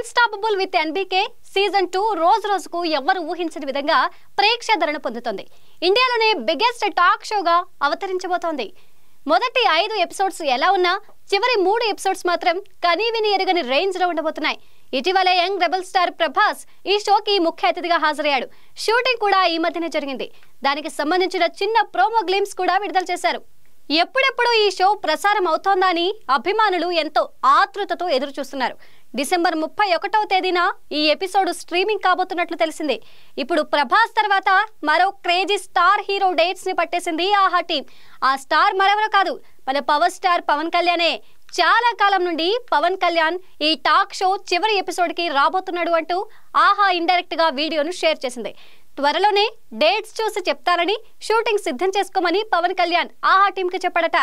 unstoppable with NBK season two రోజు రోజుకు ఎవ్వరు ఊహించని విధంగా ప్రేక్షాదరణ పొందుతుంది ఇండియాలోనే బిగ్గెస్ట్ టాక్ షోగా అవతరించబోతోంది మొదటి ఐదు ఎపిసోడ్స్ ఎలా ఉన్నా చివరి మూడు ఎపిసోడ్స్ మాత్రం కనీవిని ఎరుగని రేంజ్ లో ఉండబోతున్నాయి ఇటీవల యంగ్ రెబల్ స్టార్ ప్రభాస్ ఈ షోకి ముఖ్య అతిథిగా హాజరయ్యాడు షూటింగ్ కూడా ఈ మధ్యనే జరిగింది దానికి సంబంధించిన చిన్న ప్రోమో గ్లిమ్స్ కూడా విడుదల చేశారు ఎప్పుడెప్పుడు ఈ షో ప్రసారం అవుతోందా అని అభిమానులు ఎంతో ఆతృతతో ఎదురు చూస్తున్నారు డిసెంబర్ ముప్పై ఒకటవ తేదీన ఈ ఎపిసోడ్ స్ట్రీమింగ్ కాబోతున్నట్లు తెలిసింది ఇప్పుడు ప్రభాస్ తర్వాత మరో క్రేజీ స్టార్ హీరో డేట్స్ ని పట్టేసింది ఆహా టీం ఆ స్టార్ మరెవరో కాదు మన పవర్ స్టార్ పవన్ కళ్యాణే చాలా కాలం నుండి పవన్ కళ్యాణ్ ఈ టాక్ షో చివరి ఎపిసోడ్కి రాబోతున్నాడు అంటూ ఆహా గా వీడియోను షేర్ చేసింది త్వరలోనే డేట్స్ చూసి చెప్తారని షూటింగ్ సిద్ధం చేసుకోమని పవన్ కళ్యాణ్ ఆహా టీంకి చెప్పడట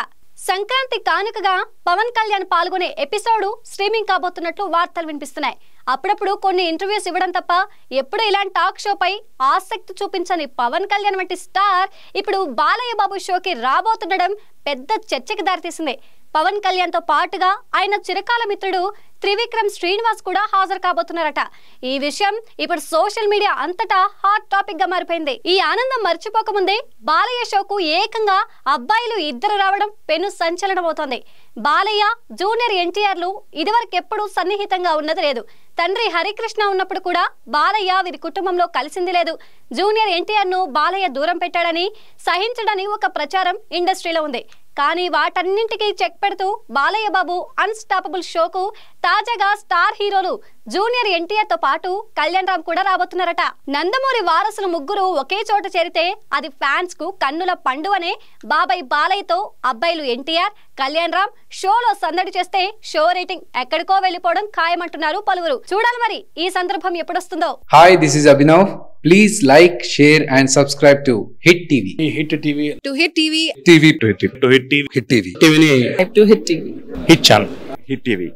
సంక్రాంతి కానుకగా పవన్ కళ్యాణ్ పాల్గొనే ఎపిసోడ్ స్ట్రీమింగ్ కాబోతున్నట్లు వార్తలు వినిపిస్తున్నాయి అప్పుడప్పుడు కొన్ని ఇంటర్వ్యూస్ ఇవ్వడం తప్ప ఎప్పుడు ఇలాంటి టాక్ షోపై ఆసక్తి చూపించని పవన్ కళ్యాణ్ వంటి స్టార్ ఇప్పుడు బాలయ్య బాబు షోకి రాబోతుండడం పెద్ద చర్చకి దారితీసింది పవన్ కళ్యాణ్తో పాటుగా ఆయన చిరకాల మిత్రుడు త్రివిక్రమ్ శ్రీనివాస్ కూడా హాజరు కాబోతున్నారట ఈ విషయం ఇప్పుడు సోషల్ మీడియా అంతటా హాట్ టాపిక్ గా మారిపోయింది ఈ ఆనందం మర్చిపోకముందే బాలయ్య షోకు ఏకంగా అబ్బాయిలు ఇద్దరు రావడం పెను సంచలనమవుతోంది బాలయ్య జూనియర్ ఎన్టీఆర్లు ఇదివరకెప్పుడు సన్నిహితంగా ఉన్నది లేదు తండ్రి హరికృష్ణ ఉన్నప్పుడు కూడా బాలయ్య వీరి కుటుంబంలో కలిసింది లేదు జూనియర్ ఎన్టీఆర్ ను బాలయ్య దూరం పెట్టాడని సహించడని ఒక ప్రచారం ఇండస్ట్రీలో ఉంది కానీ వాటన్నింటికీ చెక్ పెడుతూ బాలయ్య బాబు అన్స్టాపబుల్ షోకు తాజాగా స్టార్ హీరోలు జూనియర్ ఎన్టీఆర్ తో పాటు కళ్యాణ్ రామ్ కూడా రాబోతున్నారట నందమూరి వారసులు ముగ్గురు ఒకే చోట చేరితే అది ఫ్యాన్స్ కు కన్నుల పండు అనే బాబాయ్ బాలయ్యతో అబ్బాయిలు ఎన్టీఆర్ కళ్యాణ్ రామ్ షోలో సందడి చేస్తే షో రేటింగ్ ఎక్కడికో వెళ్ళిపోవడం ఖాయమంటున్నారు పలువురు చూడాలి మరి ఈ సందర్భం ఎప్పుడొస్తుందో hi this is Abhinav please like share and subscribe to hit TV hit TV to hit TV TV to hit to hit TV hit TV టీవీని to hit TV hit channel hit TV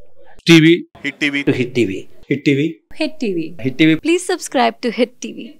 TV hit TV to hit TV hit TV hit TV hit TV please subscribe to hit TV